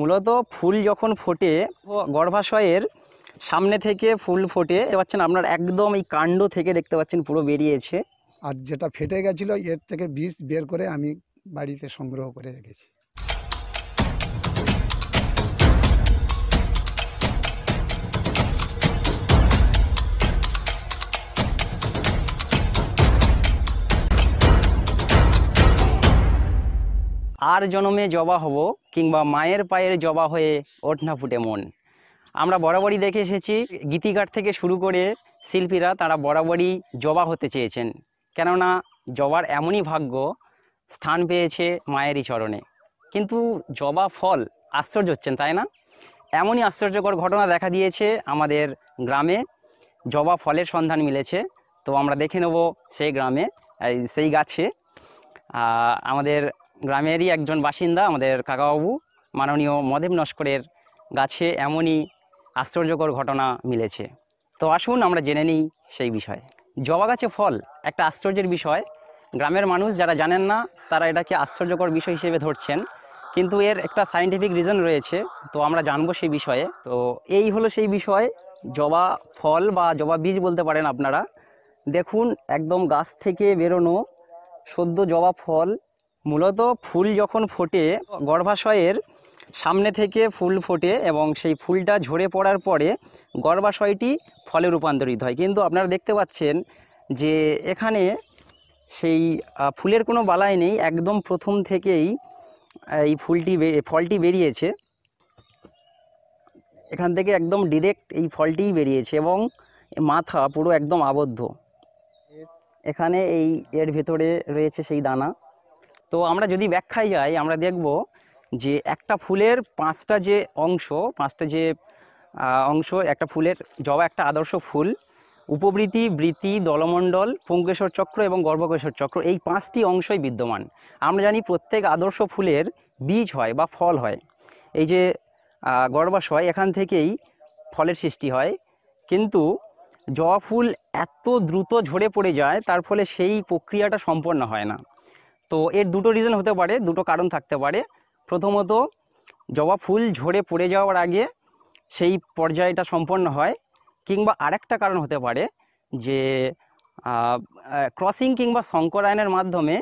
মূলত ফুল যখন ফোটে গর্ভাশয়ের সামনে থেকে ফুল ফোটে পাচ্ছেন আপনার একদম এই কাণ্ড থেকে দেখতে পাচ্ছেন পুরো বেরিয়েছে আর যেটা ফেটে গেছিলো এর থেকে বীজ বের করে আমি বাড়িতে সংগ্রহ করে রেখেছি আর জনমে জবা হব কিংবা মায়ের পায়ের জবা হয়ে ওঠনা ফুটে মন আমরা বরাবরই দেখে এসেছি গীতিকার থেকে শুরু করে শিল্পীরা তারা বরাবরই জবা হতে চেয়েছেন কেননা জবার এমনই ভাগ্য স্থান পেয়েছে মায়েরই চরণে কিন্তু জবা ফল আশ্চর্য হচ্ছেন তাই না এমনই আশ্চর্যকর ঘটনা দেখা দিয়েছে আমাদের গ্রামে জবা ফলের সন্ধান মিলেছে তো আমরা দেখে নেব সেই গ্রামে সেই গাছে আমাদের গ্রামেরই একজন বাসিন্দা আমাদের কাকাবাবু মাননীয় মদেব নস্করের গাছে এমনই আশ্চর্যকর ঘটনা মিলেছে তো আসুন আমরা জেনে নিই সেই বিষয়ে জবা গাছে ফল একটা আশ্চর্যের বিষয় গ্রামের মানুষ যারা জানেন না তারা এটাকে আশ্চর্যকর বিষয় হিসেবে ধরছেন কিন্তু এর একটা সাইন্টিফিক রিজন রয়েছে তো আমরা জানবো সেই বিষয়ে তো এই হলো সেই বিষয় জবা ফল বা জবা বীজ বলতে পারেন আপনারা দেখুন একদম গাছ থেকে বেরোনো সদ্য জবা ফল মূলত ফুল যখন ফোটে গর্ভাশয়ের সামনে থেকে ফুল ফোটে এবং সেই ফুলটা ঝরে পড়ার পরে গর্ভাশয়টি ফলে রূপান্তরিত হয় কিন্তু আপনারা দেখতে পাচ্ছেন যে এখানে সেই ফুলের কোনো বালাই নেই একদম প্রথম থেকেই এই ফুলটি ফলটি বেরিয়েছে এখান থেকে একদম ডিরেক্ট এই ফলটিই বেরিয়েছে এবং মাথা পুরো একদম আবদ্ধ এখানে এই এর ভেতরে রয়েছে সেই দানা তো আমরা যদি ব্যাখ্যায় যাই আমরা দেখব যে একটা ফুলের পাঁচটা যে অংশ পাঁচটা যে অংশ একটা ফুলের জবা একটা আদর্শ ফুল উপবৃতি বৃত্তি দলমণ্ডল পুঙ্কেশ্বর চক্র এবং গর্ভকেশ্বর চক্র এই পাঁচটি অংশই বিদ্যমান আমরা জানি প্রত্যেক আদর্শ ফুলের বীজ হয় বা ফল হয় এই যে গর্ভাশয় এখান থেকেই ফলের সৃষ্টি হয় কিন্তু জবা ফুল এত দ্রুত ঝরে পড়ে যায় তার ফলে সেই প্রক্রিয়াটা সম্পন্ন হয় না তো এর দুটো রিজন হতে পারে দুটো কারণ থাকতে পারে প্রথমত জবা ফুল ঝরে পড়ে যাওয়ার আগে সেই পর্যায়টা সম্পন্ন হয় কিংবা আরেকটা কারণ হতে পারে যে ক্রসিং কিংবা শঙ্করায়নের মাধ্যমে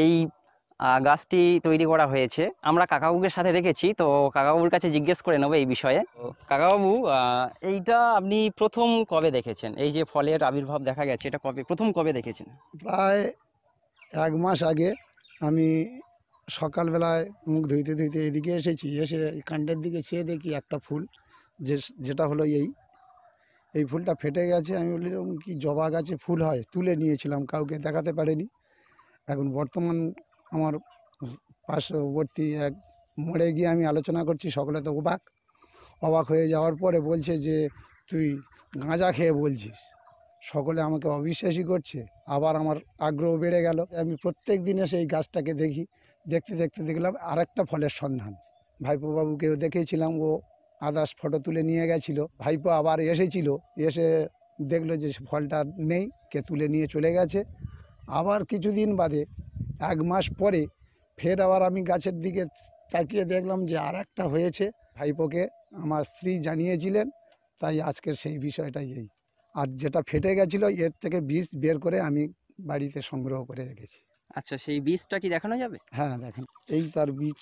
এই গাছটি তৈরি করা হয়েছে আমরা কাকাবুকের সাথে রেখেছি তো কাকাবুর কাছে জিজ্ঞেস করে নেবো এই বিষয়ে কাকাবাবু এইটা আপনি প্রথম কবে দেখেছেন এই যে ফলের আবির্ভাব দেখা গেছে এটা কবে প্রথম কবে দেখেছেন প্রায় এক মাস আগে আমি সকালবেলায় মুখ ধুইতে ধুইতে এদিকে এসেছি এসে কাণ্ডের দিকে চেয়ে দেখি একটা ফুল যে যেটা হলো এই এই ফুলটা ফেটে গেছে আমি বলি কি জবা গাছে ফুল হয় তুলে নিয়েছিলাম কাউকে দেখাতে পারিনি এখন বর্তমান আমার পার্শ্ববর্তী এক মোড়ে গিয়ে আমি আলোচনা করছি সকলে তো অবাক অবাক হয়ে যাওয়ার পরে বলছে যে তুই গাঁজা খেয়ে বলছিস সকলে আমাকে অবিশ্বাসী করছে আবার আমার আগ্রহ বেড়ে গেল আমি প্রত্যেক দিনে সেই গাছটাকে দেখি দেখতে দেখতে দেখলাম আর একটা ফলের সন্ধান ভাইপোবাবুকেও দেখেছিলাম ও আদাস ফটো তুলে নিয়ে গেছিল ভাইপো আবার এসেছিল এসে দেখলো যে ফলটা নেই কে তুলে নিয়ে চলে গেছে আবার কিছুদিন বাদে এক মাস পরে ফের আবার আমি গাছের দিকে তাকিয়ে দেখলাম যে আর একটা হয়েছে ভাইপোকে আমার স্ত্রী জানিয়েছিলেন তাই আজকের সেই বিষয়টাই এই আর যেটা ফেটে গেছিল এর থেকে বীজ বের করে আমি বাড়িতে সংগ্রহ করে রেখেছি আচ্ছা সেই বীজটা কি দেখানো যাবে হ্যাঁ দেখেন এই তার বীজ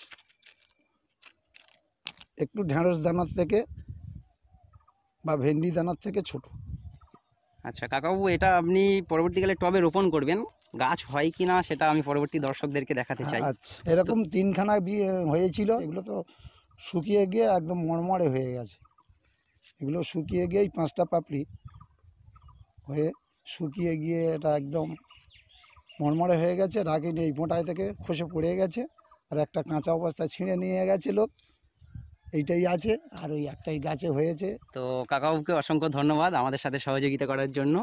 একটু ঢেঁড়স দানার থেকে বা ভেন্ডি দানার থেকে ছোট আচ্ছা কাকাবাবু এটা আপনি পরবর্তীকালে টবে রোপণ করবেন গাছ হয় কি না সেটা আমি পরবর্তী দর্শকদেরকে দেখাতে চাই হ্যাঁ, আচ্ছা এরকম তিনখানা হয়েছিল এগুলো তো শুকিয়ে গিয়ে একদম মরমরে হয়ে গেছে এগুলো শুকিয়ে গিয়েই পাঁচটা পাপড়ি হয়ে শুকিয়ে গিয়ে এটা একদম মনমরে হয়ে গেছে রাখিনি এই মোটাই থেকে খসে পড়ে গেছে আর একটা কাঁচা অবস্থায় ছিঁড়ে নিয়ে গেছে লোক এইটাই আছে আর ওই একটাই গাছে হয়েছে তো কাকাবুকে অসংখ্য ধন্যবাদ আমাদের সাথে সহযোগিতা করার জন্য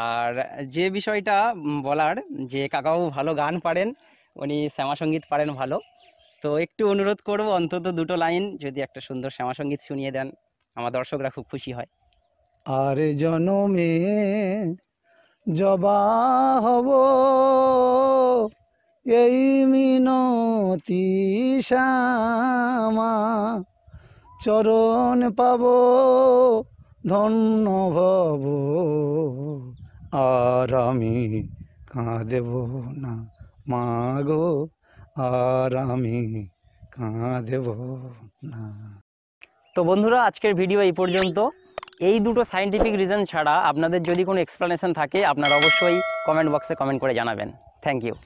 আর যে বিষয়টা বলার যে কাকাবু ভালো গান পারেন উনি শ্যামাসঙ্গীত পারেন ভালো তো একটু অনুরোধ করব অন্তত দুটো লাইন যদি একটা সুন্দর শ্যামাসঙ্গীত শুনিয়ে দেন আমার দর্শকরা খুব খুশি হয় আর জনমে জবা হব এই মিনতি শ্যামা চরণ পাব ধন্য ভব আর আমি কাঁদেব না গো আর আমি কাঁদেব না তো বন্ধুরা আজকের ভিডিও এই পর্যন্ত এই দুটো সাইন্টিফিক রিজন ছাড়া আপনাদের যদি কোনো এক্সপ্লানেশন থাকে আপনারা অবশ্যই কমেন্ট বক্সে কমেন্ট করে জানাবেন থ্যাংক ইউ